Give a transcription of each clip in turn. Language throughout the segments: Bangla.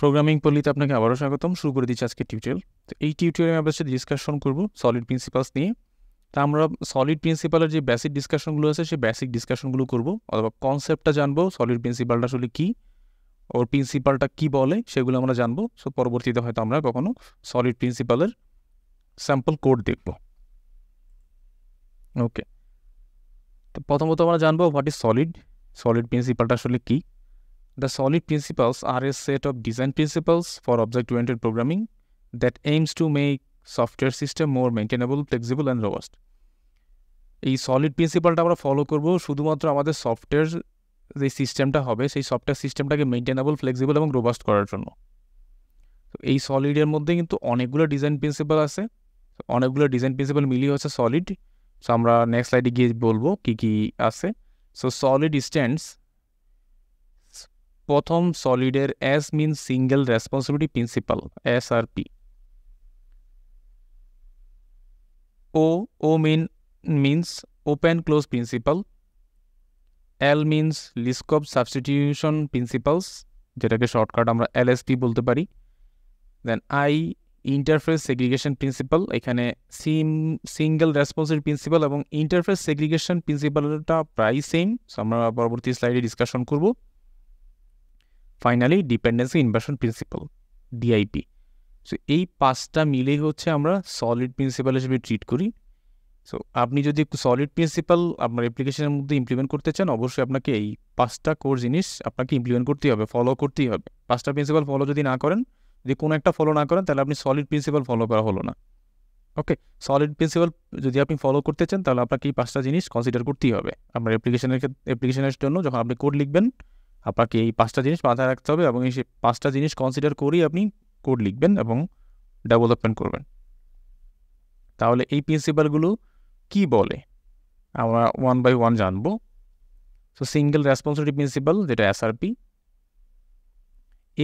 প্রোগ্রামিং পল্লিতে আপনাকে আবারও স্বাগতম শুরু করে দিচ্ছি আজকে টিউটোরিয়াল তো এই টিউটোরিয়ালে আমি সাথে ডিসকাশন করব সলিড প্রিন্সিপালস নিয়ে তা আমরা সলিড প্রিন্সিপালের যে বেসিক ডিসকাশনগুলো আছে সেই বেসিক ডিসকাশনগুলো করব অথবা কনসেপ্টটা জানবো সলিড প্রিন্সিপালটা আসলে কী ওর প্রিন্সিপালটা কি বলে সেগুলো আমরা জানবো সো পরবর্তীতে হয়তো আমরা কখনো সলিড প্রিন্সিপালের স্যাম্পল কোড দেখব ওকে তো প্রথমত আমরা জানবো হোয়াট ইজ সলিড সলিড প্রিন্সিপালটা আসলে কী The solid principles are a set of design principles for object-oriented programming that aims to make software system more maintainable flexible and robust এই সলিড প্রিন্সিপালটা আমরা ফলো করব শুধুমাত্র আমাদের সফটওয়্যার যে সিস্টেমটা হবে সেই সফটওয়্যার সিস্টেমটাকে মেনটেনেবল ফ্লেক্সিবল এবং রোবাস্ট করার জন্য তো এই সলিডের মধ্যে কিন্তু অনেকগুলো ডিজাইন প্রিন্সিপাল আছে অনেকগুলো ডিজাইন প্রিন্সিপাল মিলিয়ে হচ্ছে সলিড সো আমরা নেক্সট স্লাইডে গিয়ে বলবো কী কী আছে সো সলিড স্ট্যান্ডস প্রথম সলিডের S mean single responsibility principle S R P O O mean means open close principle L means Liskov substitution principles যেটাকে শর্টকাট আমরা এল এস পি বলতে পারি then I interface segregation principle এখানে সিম সিঙ্গেল রেসপন্সিবিলিটি প্রিন্সিপাল এবং ইন্টারফেস সেগ্রিগেশন প্রিন্সিপালটা প্রায় সেম আমরা পরবর্তী স্লাইডে ডিসকাশন করব finally dependency inversion principle DIP so এই পাঁচটা মিলেই হচ্ছে আমরা সলিড প্রিন্সিপাল হিসেবে ট্রিট করি সো আপনি যদি একটু সলিড প্রিন্সিপাল আপনার অ্যাপ্লিকেশনের মধ্যে ইমপ্লিমেন্ট করতে চান অবশ্যই আপনাকে এই পাঁচটা কোর জিনিস আপনাকে ইমপ্লিমেন্ট করতেই হবে ফলো করতেই হবে পাঁচটা প্রিন্সিপাল ফলো যদি না করেন যদি কোনো একটা ফলো না করেন তাহলে আপনি সলিড প্রিন্সিপাল ফলো করা হলো না ওকে সলিড প্রিন্সিপাল যদি আপনি ফলো করতে চান তাহলে আপনাকে এই পাঁচটা জিনিস কনসিডার করতেই হবে আপনার অ্যাপ্লিকেশনের অ্যাপ্লিকেশনের জন্য যখন আপনি কোড লিখবেন আপনাকে এই পাঁচটা জিনিস মাথায় রাখতে হবে এবং এই পাঁচটা জিনিস কনসিডার করেই আপনি কোড লিখবেন এবং ডেভেলপমেন্ট করবেন তাহলে এই প্রিন্সিপালগুলো কি বলে আমরা ওয়ান বাই ওয়ান জানবো সো সিঙ্গেল রেসপন্সিবিলিটি প্রিন্সিপাল যেটা SRP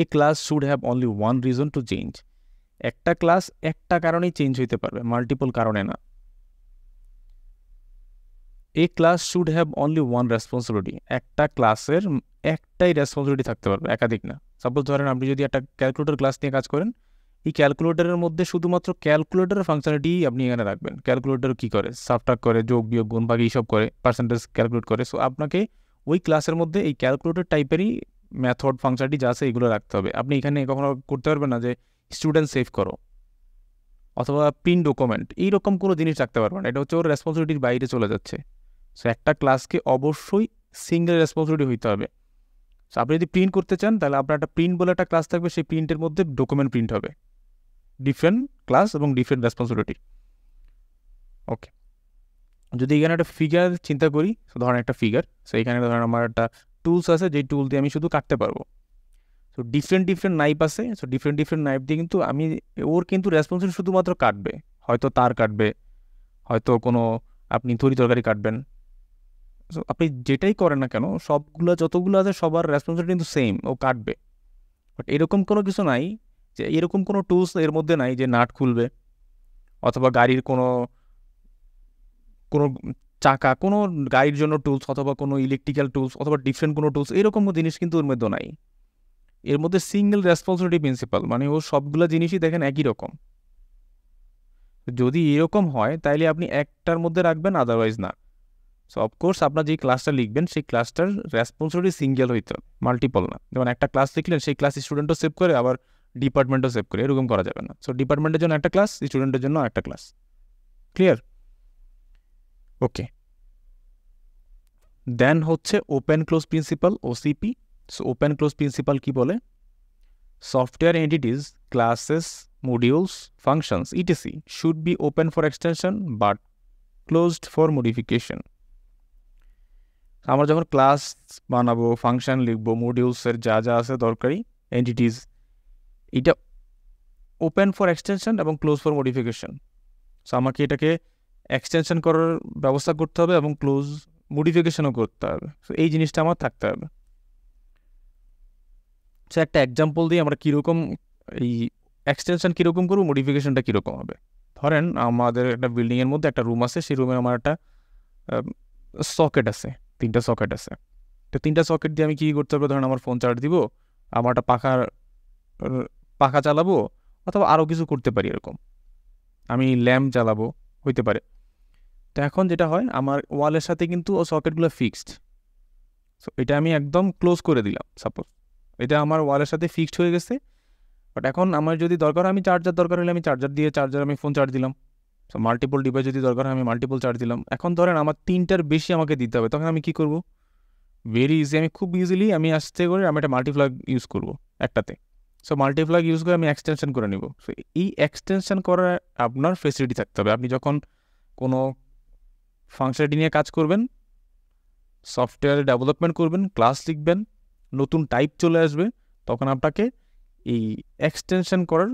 a class should have only one reason to change একটা ক্লাস একটা কারণেই চেঞ্জ হইতে পারবে মাল্টিপল কারণে না a class should have only one responsibility একটা ক্লাসের একটাই রেসপন্সিবিলিটি থাকতে পারবে একাধিক না সাপোজ ধরেন আপনি যদি একটা ক্যালকুলেটর ক্লাস নিয়ে কাজ করেন এই ক্যালকুলেটরের মধ্যে শুধুমাত্র ক্যালকুলেটরের ফাংশনালিটি আপনি এখানে রাখবেন ক্যালকুলেটর কী করে সাফটাক করে যোগ বিয়োগ গুণ বাকি এইসব করে পার্সেন্টেজ ক্যালকুলেট করে সো আপনাকে ওই ক্লাসের মধ্যে এই ক্যালকুলেটর টাইপেরই ম্যাথড ফাংশনটি যা আছে এগুলো রাখতে হবে আপনি এখানে কখনো করতে পারবেন না যে স্টুডেন্ট সেভ করো অথবা পিন ডকুমেন্ট এইরকম কোনো জিনিস রাখতে পারবেন না এটা হচ্ছে ওর রেসপন্সিবিলিটির বাইরে চলে যাচ্ছে সো একটা ক্লাসকে অবশ্যই সিঙ্গেল রেসপন্সিবিলিটি হইতে হবে সো আপনি যদি প্রিন্ট করতে চান তাহলে আপনার একটা প্রিন্ট বলে একটা ক্লাস থাকবে সেই প্রিন্টের মধ্যে ডকুমেন্ট প্রিন্ট হবে ডিফারেন্ট ক্লাস এবং ডিফারেন্ট রেসপন্সিবিলিটি ওকে যদি এখানে একটা ফিগার চিন্তা করি ধরেন একটা ফিগার সো এখানে ধরেন আমার একটা টুলস আছে যেই টুল দিয়ে আমি শুধু কাটতে পারবো সো ডিফারেন্ট ডিফারেন্ট নাইফ আছে সো ডিফারেন্ট ডিফারেন্ট নাইফ দিয়ে কিন্তু আমি ওর কিন্তু রেসপন্সিবিলিটি শুধুমাত্র কাটবে হয়তো তার কাটবে হয়তো কোনো আপনি তরি তরকারি কাটবেন আপনি যেটাই করেন না কেন সবগুলো যতগুলো আছে সবার রেসপন্সিবিলিটি কিন্তু সেম ও কাটবে বাট এরকম কোনো কিছু নাই যে এরকম কোনো টুলস এর মধ্যে নাই যে নাট খুলবে অথবা গাড়ির কোনো কোনো চাকা কোনো গাড়ির জন্য টুলস অথবা কোনো ইলেকট্রিক্যাল টুলস অথবা ডিফারেন্ট কোনো টুলস এরকম জিনিস কিন্তু ওর মধ্যে নাই এর মধ্যে সিঙ্গেল রেসপন্সিবিলিটি প্রিন্সিপাল মানে ও সবগুলো জিনিসই দেখেন একই রকম যদি এরকম হয় তাইলে আপনি একটার মধ্যে রাখবেন আদারওয়াইজ না সো অফকোর্স আপনার যে ক্লাসটা লিখবেন সেই ক্লাসটার রেসপন্সিবিলিটি সিঙ্গেল হইতে মাল্টিপল না যেমন একটা ক্লাস লিখলেন সেই ক্লাস স্টুডেন্টও সেভ করে আবার ডিপার্টমেন্টও সেভ করে এরকম করা যাবে না সো ডিপার্টমেন্টের জন্য একটা ক্লাস স্টুডেন্টের জন্য একটা ক্লাস ক্লিয়ার ওকে দেন হচ্ছে open close principle OCP so open close principle কি বলে software entities classes modules functions etc should be open for extension but closed for modification আমরা যখন ক্লাস বানাবো ফাংশন লিখবো মডিউলসের যা যা আছে দরকারি এন্টিটিস এটা ওপেন ফর এক্সটেনশন এবং ক্লোজ ফর মডিফিকেশন সো আমাকে এটাকে এক্সটেনশন করার ব্যবস্থা করতে হবে এবং ক্লোজ মডিফিকেশানও করতে হবে সো এই জিনিসটা আমার থাকতে হবে সো একটা এক্সাম্পল দিয়ে আমরা কীরকম এই এক্সটেনশন কীরকম করবো মডিফিকেশানটা কীরকম হবে ধরেন আমাদের একটা বিল্ডিংয়ের মধ্যে একটা রুম আছে সেই রুমে আমার একটা সকেট আছে তিনটা সকেট আছে তো তিনটা সকেট দিয়ে আমি কী করতে পারবো ধরেন আমার ফোন চার্জ দিব আমার একটা পাখার পাখা চালাবো অথবা আরও কিছু করতে পারি এরকম আমি ল্যাম্প চালাবো হইতে পারে তো এখন যেটা হয় আমার ওয়ালের সাথে কিন্তু ও সকেটগুলো ফিক্সড সো এটা আমি একদম ক্লোজ করে দিলাম সাপোজ এটা আমার ওয়ালের সাথে ফিক্সড হয়ে গেছে বাট এখন আমার যদি দরকার আমি চার্জার দরকার হলে আমি চার্জার দিয়ে চার্জার আমি ফোন চার্জ দিলাম তো মাল্টিপল ডিভাইস যদি দরকার হয় আমি মাল্টিপল চার্জ দিলাম এখন ধরেন আমার তিনটার বেশি আমাকে দিতে হবে তখন আমি কি করব ভেরি ইজি আমি খুব ইজিলি আমি আসতে করে আমি একটা মাল্টিপ্লাগ ইউজ করব একটাতে সো মাল্টিপ্লাগ ইউজ করে আমি এক্সটেনশন করে নেব সো এই এক্সটেনশন করার আপনার ফেসিলিটি থাকতে হবে আপনি যখন কোনো ফাংশনালিটি নিয়ে কাজ করবেন সফটওয়্যার ডেভেলপমেন্ট করবেন ক্লাস লিখবেন নতুন টাইপ চলে আসবে তখন আপনাকে এই এক্সটেনশন করার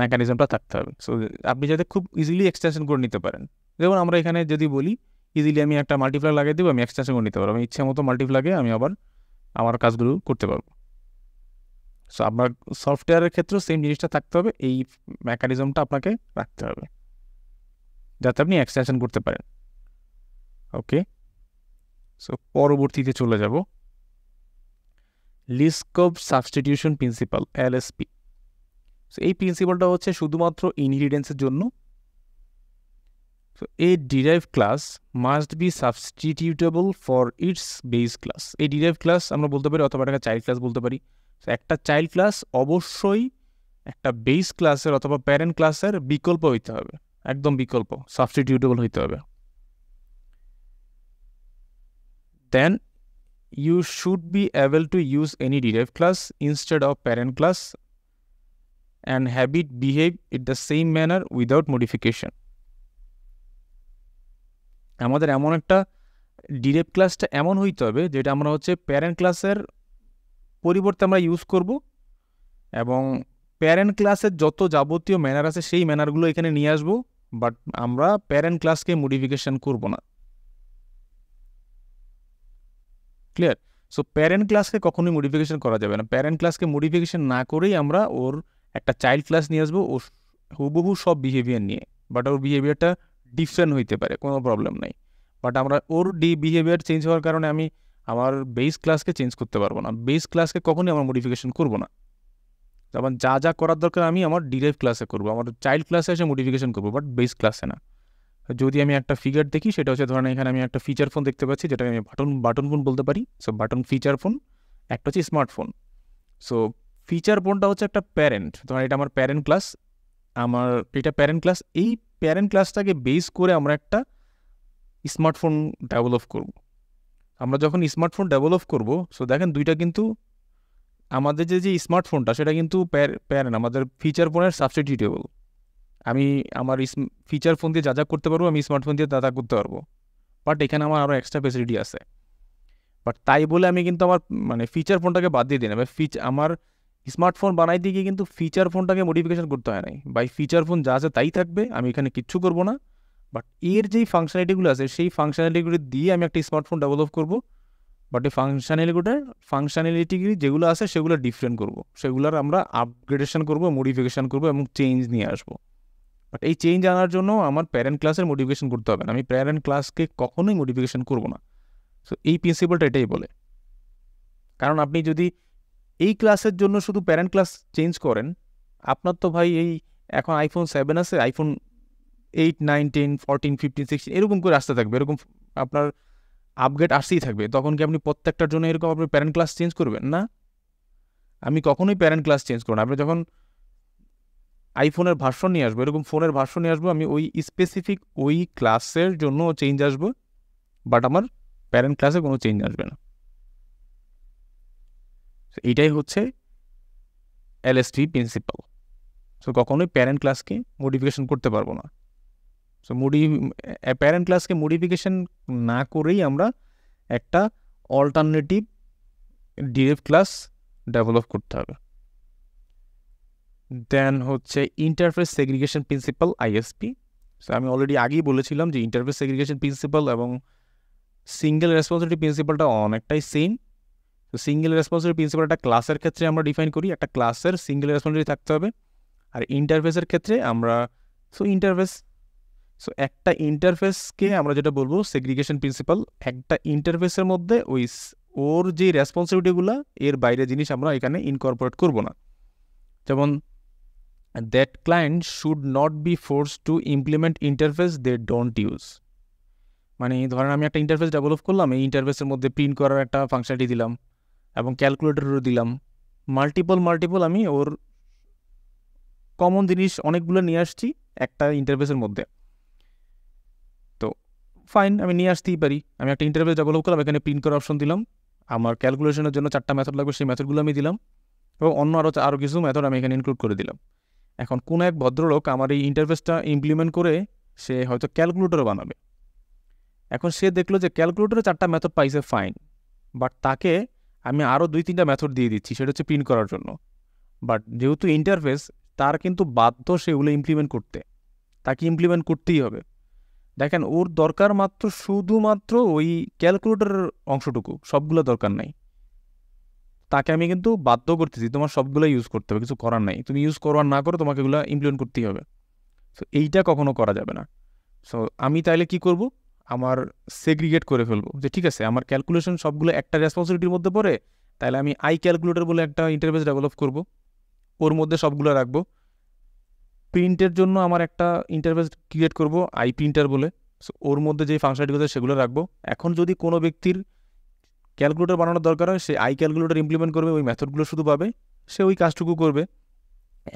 মেকানিজমটা থাকতে হবে সো আপনি যাতে খুব ইজিলি এক্সটেনশন করে নিতে পারেন যেমন আমরা এখানে যদি বলি ইজিলি আমি একটা মাল্টিপ্লাই লাগিয়ে দেবো আমি এক্সটেনশন করে নিতে পারবো আমি ইচ্ছা মতো মাল্টিপ্লাগে আমি আবার আমার কাজগুলো করতে পারবো সো আপনার সফটওয়্যারের ক্ষেত্রেও সেম জিনিসটা থাকতে হবে এই মেকানিজমটা আপনাকে রাখতে হবে যাতে আপনি এক্সটেনশন করতে পারেন ওকে সো পরবর্তীতে চলে যাব লিস্কোপ সাবস্টিটিউশন প্রিন্সিপাল এলএসপি এই প্রিন্সিপালটা হচ্ছে শুধুমাত্র ইনহেরিটেন্সের জন্য a derive class must be substitutable for its base class এই ডিরাইভ ক্লাস আমরা বলতে পারি অথবা একটা চাইল্ড ক্লাস বলতে পারি একটা চাইল্ড ক্লাস অবশ্যই একটা বেস ক্লাসের অথবা প্যারেন্ট ক্লাসের বিকল্প হইতে হবে একদম বিকল্প সাবস্টিটিউটেবল হইতে হবে then you should be able to use any derive class instead of parent class and habit behave in the same manner without modification আমাদের এমন একটা ডিরেক্ট ক্লাসটা এমন হইতে হবে যেটা আমরা হচ্ছে প্যারেন্ট ক্লাসের পরিবর্তে আমরা ইউজ করব এবং প্যারেন্ট ক্লাসের যত যাবতীয় ম্যানার আছে সেই ম্যানারগুলো এখানে নিয়ে আসবো বাট আমরা প্যারেন্ট ক্লাসকে মডিফিকেশান করব না ক্লিয়ার সো প্যারেন্ট ক্লাসকে কখনোই মডিফিকেশান করা যাবে না প্যারেন্ট ক্লাসকে মডিফিকেশান না করেই আমরা ওর একটা চাইল্ড ক্লাস নিয়ে আসবো ও হুবহু সব বিহেভিয়ার নিয়ে বাট ওর বিহেভিয়ারটা ডিফারেন্ট হইতে পারে কোনো প্রবলেম নাই বাট আমরা ওর ডি বিহেভিয়ার চেঞ্জ হওয়ার কারণে আমি আমার বেস ক্লাসকে চেঞ্জ করতে পারবো না বেস ক্লাসকে কখনোই আমার মডিফিকেশন করবো না যেমন যা যা করার দরকার আমি আমার ডিরাইভ ক্লাসে করবো আমার চাইল্ড ক্লাসে এসে মডিফিকেশন করবো বাট বেস ক্লাসে না যদি আমি একটা ফিগার দেখি সেটা হচ্ছে ধরেন এখানে আমি একটা ফিচার ফোন দেখতে পাচ্ছি যেটা আমি বাটন বাটন ফোন বলতে পারি সো বাটন ফিচার ফোন একটা হচ্ছে স্মার্টফোন সো ফিচার ফোনটা হচ্ছে একটা প্যারেন্ট তোমার এটা আমার প্যারেন্ট ক্লাস আমার এটা প্যারেন্ট ক্লাস এই প্যারেন্ট ক্লাসটাকে বেস করে আমরা একটা স্মার্টফোন ডেভেলপ করব। আমরা যখন স্মার্টফোন ডেভেলপ করব সো দেখেন দুইটা কিন্তু আমাদের যে যে স্মার্টফোনটা সেটা কিন্তু প্যারেন্ট আমাদের ফিচার ফোনের সাবস্টিটিউটেবল আমি আমার ফিচার ফোন দিয়ে যা যা করতে পারবো আমি স্মার্টফোন দিয়ে তা তা করতে পারবো বাট এখানে আমার আরও এক্সট্রা ফেসিলিটি আছে বাট তাই বলে আমি কিন্তু আমার মানে ফিচার ফোনটাকে বাদ দিয়ে না ফিচ আমার স্মার্টফোন বানাইতে গিয়ে কিন্তু ফিচার ফোনটাকে মডিফিকেশন করতে হয় নাই বাই ফিচার ফোন যা আছে তাই থাকবে আমি এখানে কিচ্ছু করব না বাট এর যেই ফাংশনালিটিগুলো আছে সেই ফাংশনালিটিগুলো দিয়ে আমি একটা স্মার্টফোন ডেভেলপ করব বাট এই ফাংশনালিটিগুলোর ফাংশনালিটিগুলি যেগুলো আছে সেগুলো ডিফারেন্ট করব সেগুলোর আমরা আপগ্রেডেশন করব মডিফিকেশন করব এবং চেঞ্জ নিয়ে আসবো বাট এই চেঞ্জ আনার জন্য আমার প্যারেন্ট ক্লাসের মডিফিকেশন করতে হবে না আমি প্যারেন্ট ক্লাসকে কখনোই মডিফিকেশন করব না সো এই প্রিন্সিপালটা এটাই বলে কারণ আপনি যদি এই ক্লাসের জন্য শুধু প্যারেন্ট ক্লাস চেঞ্জ করেন আপনার তো ভাই এই এখন আইফোন সেভেন আছে iPhone eight nine ten fourteen fifteen sixteen এরকম করে আসতে থাকবে এরকম আপনার আপগ্রেড আসতেই থাকবে তখন কি আপনি প্রত্যেকটার জন্য এরকম আপনি প্যারেন্ট ক্লাস চেঞ্জ করবেন না আমি কখনোই প্যারেন্ট ক্লাস চেঞ্জ করব না আপনি যখন আইফোনের ভার্সন নিয়ে আসবো এরকম ফোনের ভার্সন নিয়ে আসবো আমি ওই স্পেসিফিক ওই ক্লাসের জন্য চেঞ্জ আসবো বাট আমার প্যারেন্ট ক্লাসে কোনো চেঞ্জ আসবে না এইটাই হচ্ছে এলএসটি প্রিন্সিপাল সো কখনোই প্যারেন্ট ক্লাসকে মডিফিকেশন করতে পারবো না সো মডি প্যারেন্ট ক্লাসকে মডিফিকেশন না করেই আমরা একটা অল্টারনেটিভ ডিরেভ ক্লাস ডেভেলপ করতে হবে দেন হচ্ছে interface segregation principle ISP so আমি অলরেডি আগেই বলেছিলাম যে ইন্টারফেস সেগ্রিগেশন প্রিন্সিপাল এবং সিঙ্গেল রেসপন্সিবিলিটি প্রিন্সিপালটা অনেকটাই সেম তো সিঙ্গেল রেসপন্সিভ প্রিন্সিপাল একটা ক্লাসের ক্ষেত্রে আমরা ডিফাইন করি একটা ক্লাসের সিঙ্গেল রেসপন্সিবিলিটি থাকতে হবে আর ইন্টারফেসের ক্ষেত্রে আমরা সো ইন্টারফেস সো একটা ইন্টারফেসকে আমরা যেটা বলবো সেগ্রিগেশন প্রিন্সিপাল একটা ইন্টারফেসের মধ্যে ওই ওর যে রেসপন্সিবিলিটিগুলো এর বাইরে জিনিস আমরা এখানে ইনকর্পোরেট করব না যেমন that client should not be force to implement interface they don't use মানে ধরেন আমি একটা ইন্টারফেস ডেভেলপ করলাম এই ইন্টারফেসের মধ্যে প্রিন্ট করার একটা ফাংশনটি দিলাম এবং ক্যালকুলেটরও দিলাম মাল্টিপল মাল্টিপল আমি ওর কমন জিনিস অনেকগুলো নিয়ে আসছি একটা ইন্টারভেসের মধ্যে তো ফাইন আমি নিয়ে আসতেই পারি আমি একটা ইন্টারভেস ডেভেলপ করলাম এখানে প্রিন্ট করার অপশন দিলাম আমার ক্যালকুলেশনের জন্য চারটা মেথড লাগবে সেই মেথডগুলো আমি দিলাম এবং অন্য আরও আরও কিছু মেথড আমি এখানে ইনক্লুড করে দিলাম এখন কোনো এক ভদ্রলোক আমার এই ইন্টারভেসটা ইমপ্লিমেন্ট করে সে হয়তো ক্যালকুলেটরও বানাবে এখন সে দেখলো যে ক্যালকুলেটরে চারটা মেথড পাইছে ফাইন বাট তাকে আমি আরও দুই তিনটা মেথড দিয়ে দিচ্ছি সেটা হচ্ছে প্রিন্ট করার জন্য বাট যেহেতু ইন্টারফেস তার কিন্তু বাধ্য সেগুলো ইমপ্লিমেন্ট করতে তাকে ইমপ্লিমেন্ট করতেই হবে দেখেন ওর দরকার মাত্র শুধুমাত্র ওই ক্যালকুলেটরের অংশটুকু সবগুলো দরকার নাই তাকে আমি কিন্তু বাধ্য করতেছি তোমার সবগুলো ইউজ করতে হবে কিছু করার নাই তুমি ইউজ করো আর না করো তোমাকে এগুলো ইমপ্লিমেন্ট করতেই হবে সো এইটা কখনো করা যাবে না সো আমি তাইলে কি করব আমার সেগ্রিগেট করে ফেলবো যে ঠিক আছে আমার ক্যালকুলেশন সবগুলো একটা রেসপন্সিবিলিটির মধ্যে পড়ে তাহলে আমি আই ক্যালকুলেটর বলে একটা ইন্টারভেস ডেভেলপ করব ওর মধ্যে সবগুলো রাখবো প্রিন্টের জন্য আমার একটা ইন্টারভেস ক্রিয়েট করব আই প্রিন্টার বলে সো ওর মধ্যে যে ফাংশনালিটিগুলো সেগুলো রাখবো এখন যদি কোনো ব্যক্তির ক্যালকুলেটর বানানোর দরকার হয় সে আই ক্যালকুলেটর ইমপ্লিমেন্ট করবে ওই মেথডগুলো শুধু পাবে সে ওই কাজটুকু করবে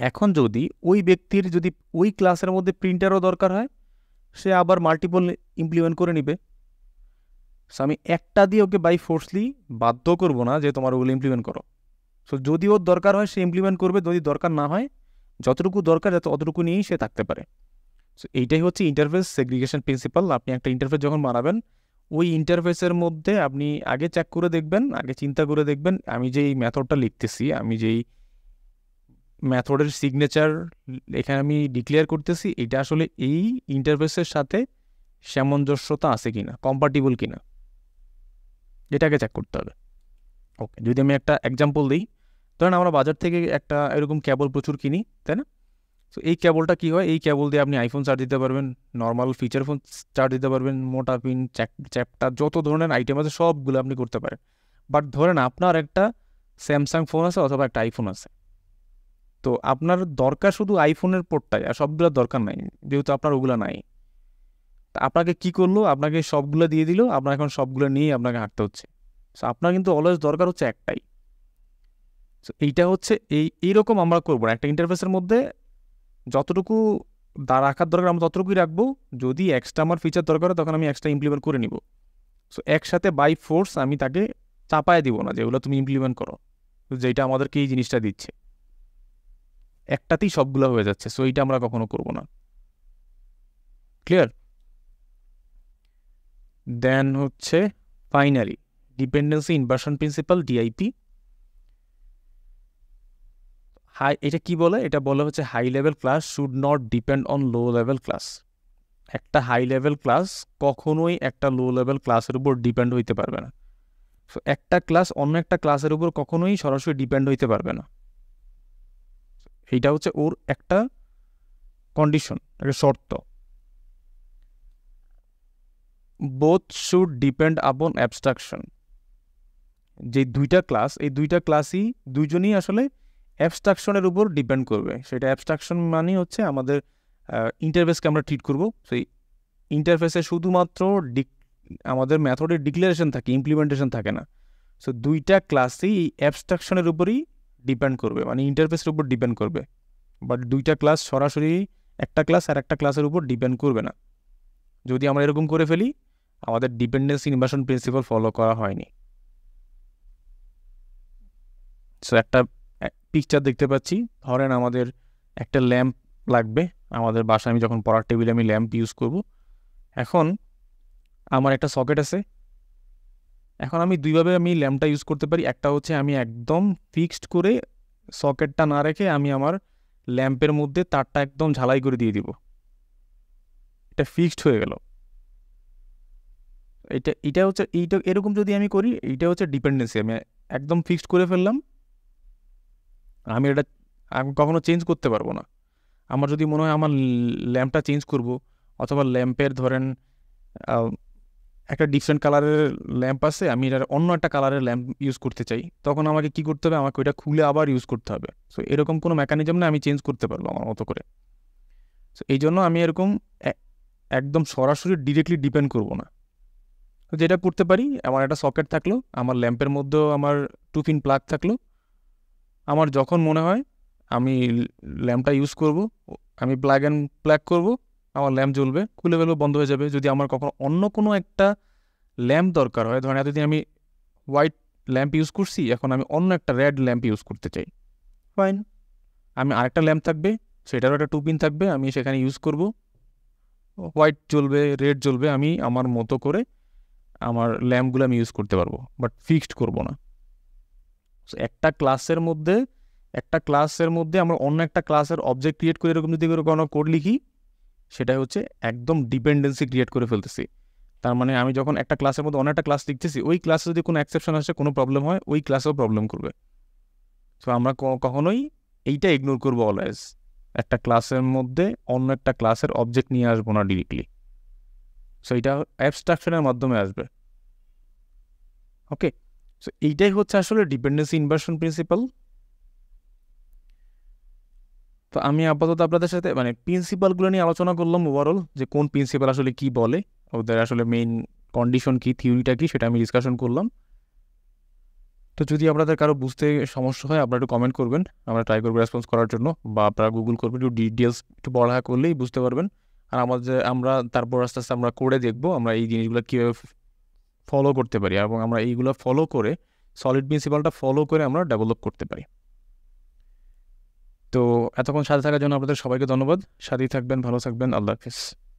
এখন যদি ওই ব্যক্তির যদি ওই ক্লাসের মধ্যে প্রিন্টারও দরকার হয় সে আবার মাল্টিপল ইমপ্লিমেন্ট করে নিবে সো আমি একটা দিয়ে ওকে বাই ফোর্সলি বাধ্য করব না যে তোমার ওগুলো ইমপ্লিমেন্ট করো সো যদি ওর দরকার হয় সে ইমপ্লিমেন্ট করবে যদি দরকার না হয় যতটুকু দরকার যাতে অতটুকু নিয়েই সে থাকতে পারে সো এইটাই হচ্ছে ইন্টারফেস সেগ্রিগেশন প্রিন্সিপাল আপনি একটা ইন্টারফেস যখন বানাবেন ওই ইন্টারফেসের মধ্যে আপনি আগে চেক করে দেখবেন আগে চিন্তা করে দেখবেন আমি যেই মেথডটা লিখতেছি আমি যেই ম্যাথডের সিগনেচার এখানে আমি ডিক্লেয়ার করতেছি এটা আসলে এই ইন্টারফেসের সাথে সামঞ্জস্যতা আছে কিনা কম্পার্টিবল কিনা এটাকে চেক করতে হবে ওকে যদি আমি একটা এক্সাম্পল দিই ধরেন আমরা বাজার থেকে একটা এরকম কেবল প্রচুর কিনি তাই না তো এই কেবলটা কী হয় এই কেবল দিয়ে আপনি আইফোন চার্জ দিতে পারবেন নর্মাল ফিচার ফোন চার্জ দিতে পারবেন মোটা পিন চ্যাপটা যত ধরনের আইটেম আছে সবগুলো আপনি করতে পারেন বাট ধরেন আপনার একটা স্যামসাং ফোন আছে অথবা একটা আইফোন আছে তো আপনার দরকার শুধু আইফোনের পোর্টটাই আর সবগুলো দরকার নাই যেহেতু আপনার ওগুলো নাই তা আপনাকে কি করলো আপনাকে সবগুলো দিয়ে দিল আপনার এখন সবগুলো নিয়ে আপনাকে হাঁটতে হচ্ছে সো আপনার কিন্তু অলওয়েজ দরকার হচ্ছে একটাই সো এইটা হচ্ছে এই এইরকম আমরা করবো একটা ইন্টারফেসের মধ্যে যতটুকু দা রাখার দরকার আমরা ততটুকুই রাখবো যদি এক্সট্রা আমার ফিচার দরকার হয় তখন আমি এক্সট্রা ইমপ্লিমেন্ট করে নিব সো একসাথে বাই ফোর্স আমি তাকে চাপায় দিব না যেগুলো তুমি ইমপ্লিমেন্ট করো যেটা আমাদেরকে এই জিনিসটা দিচ্ছে একটাতেই সবগুলো হয়ে যাচ্ছে সো এইটা আমরা কখনো করব না ক্লিয়ার দেন হচ্ছে finally dependency inversion principle DIP high এটা কি বলে এটা বলা হচ্ছে high level class should not depend on low level class একটা হাই লেভেল ক্লাস কখনোই একটা লো লেভেল ক্লাসের উপর ডিপেন্ড হইতে পারবে না একটা ক্লাস অন্য একটা ক্লাসের উপর কখনোই সরাসরি ডিপেন্ড হইতে পারবে না এইটা হচ্ছে ওর একটা কন্ডিশন একটা শর্ত both should depend upon abstraction যে দুইটা ক্লাস এই দুইটা ক্লাসই দুইজনই আসলে অ্যাবস্ট্রাকশনের উপর ডিপেন্ড করবে সেটা অ্যাবস্ট্রাকশন মানে হচ্ছে আমাদের ইন্টারফেসকে আমরা ট্রিট করব সেই ইন্টারফেসে শুধুমাত্র ডিক আমাদের মেথডের ডিক্লারেশন থাকে ইমপ্লিমেন্টেশন থাকে না সো দুইটা ক্লাসই এই অ্যাবস্ট্রাকশনের উপরই ডিপেন্ড করবে মানে ইন্টারফেসের উপর ডিপেন্ড করবে বাট দুইটা ক্লাস সরাসরি একটা ক্লাস আর একটা ক্লাসের উপর ডিপেন্ড করবে না যদি আমরা এরকম করে ফেলি আমাদের ডিপেন্ডেন্সি ইনভার্সন প্রিন্সিপাল ফলো করা হয়নি সো একটা পিকচার দেখতে পাচ্ছি ধরেন আমাদের একটা ল্যাম্প লাগবে আমাদের বাসায় আমি যখন পড়ার টেবিলে আমি ল্যাম্প ইউজ করব এখন আমার একটা সকেট আছে এখন আমি দুইভাবে আমি ল্যাম্পটা ইউজ করতে পারি একটা হচ্ছে আমি একদম ফিক্সড করে সকেটটা না রেখে আমি আমার ল্যাম্পের মধ্যে তারটা একদম ঝালাই করে দিয়ে দিব এটা ফিক্সড হয়ে গেল এটা এটা হচ্ছে এইটা এরকম যদি আমি করি এইটা হচ্ছে ডিপেন্ডেন্সি আমি একদম ফিক্সড করে ফেললাম আমি এটা আমি কখনো চেঞ্জ করতে পারবো না আমার যদি মনে হয় আমার ল্যাম্পটা চেঞ্জ করব অথবা ল্যাম্পের ধরেন একটা ডিফারেন্ট কালারের ল্যাম্প আছে আমি এটার অন্য একটা কালারের ল্যাম্প ইউজ করতে চাই তখন আমাকে কি করতে হবে আমাকে ওইটা খুলে আবার ইউজ করতে হবে সো এরকম কোনো মেকানিজম না আমি চেঞ্জ করতে পারবো আমার মতো করে সো এই জন্য আমি এরকম একদম সরাসরি ডিরেক্টলি ডিপেন্ড করব না তো যেটা করতে পারি আমার একটা সকেট থাকলো আমার ল্যাম্পের মধ্যেও আমার টু পিন প্লাগ থাকলো আমার যখন মনে হয় আমি ল্যাম্পটা ইউজ করব আমি প্লাগ অ্যান্ড প্লাগ করবো আমার ল্যাম্প জ্বলবে খুলে ফেলবো বন্ধ হয়ে যাবে যদি আমার কখনো অন্য কোনো একটা ল্যাম্প দরকার হয় ধরেন এতদিন আমি হোয়াইট ল্যাম্প ইউজ করছি এখন আমি অন্য একটা রেড ল্যাম্প ইউজ করতে চাই ফাইন আমি আরেকটা ল্যাম্প থাকবে সেটারও একটা টুপিন থাকবে আমি সেখানে ইউজ করব হোয়াইট জ্বলবে রেড জ্বলবে আমি আমার মতো করে আমার ল্যাম্পগুলো আমি ইউজ করতে পারবো বাট ফিক্সড করব না একটা ক্লাসের মধ্যে একটা ক্লাসের মধ্যে আমরা অন্য একটা ক্লাসের অবজেক্ট ক্রিয়েট করে এরকম যদি কোনো কোড লিখি সেটাই হচ্ছে একদম ডিপেন্ডেন্সি ক্রিয়েট করে ফেলতেছি তার মানে আমি যখন একটা ক্লাসের মধ্যে অনেকটা ক্লাস লিখতেছি ওই ক্লাসে যদি কোনো অ্যাকসেপশন আসে কোনো প্রবলেম হয় ওই ক্লাসেও প্রবলেম করবে সো আমরা কখনোই এইটা ইগনোর করবো অলওয়েজ একটা ক্লাসের মধ্যে অন্য একটা ক্লাসের অবজেক্ট নিয়ে আসবো না ডিরেক্টলি সো এইটা অ্যাবস্ট্রাকশনের মাধ্যমে আসবে ওকে সো এইটাই হচ্ছে আসলে ডিপেন্ডেন্সি ইনভার্সন প্রিন্সিপাল তো আমি আপাতত আপনাদের সাথে মানে প্রিন্সিপালগুলো নিয়ে আলোচনা করলাম ওভারঅল যে কোন প্রিন্সিপাল আসলে কি বলে ওদের আসলে মেইন কন্ডিশন কি থিওরিটা কি সেটা আমি ডিসকাশন করলাম তো যদি আপনাদের কারো বুঝতে সমস্যা হয় আপনারা একটু কমেন্ট করবেন আমরা ট্রাই করবো রেসপন্স করার জন্য বা আপনারা গুগল করবেন একটু ডিটেলস একটু পড়াশোনা করলেই বুঝতে পারবেন আর আমাদের আমরা তারপর আস্তে আস্তে আমরা করে দেখবো আমরা এই জিনিসগুলো কীভাবে ফলো করতে পারি এবং আমরা এইগুলো ফলো করে সলিড প্রিন্সিপালটা ফলো করে আমরা ডেভেলপ করতে পারি তো এতক্ষণ সাথে থাকার জন্য আপনাদের সবাইকে ধন্যবাদ সাথেই থাকবেন ভালো থাকবেন আল্লাহ হাফিজ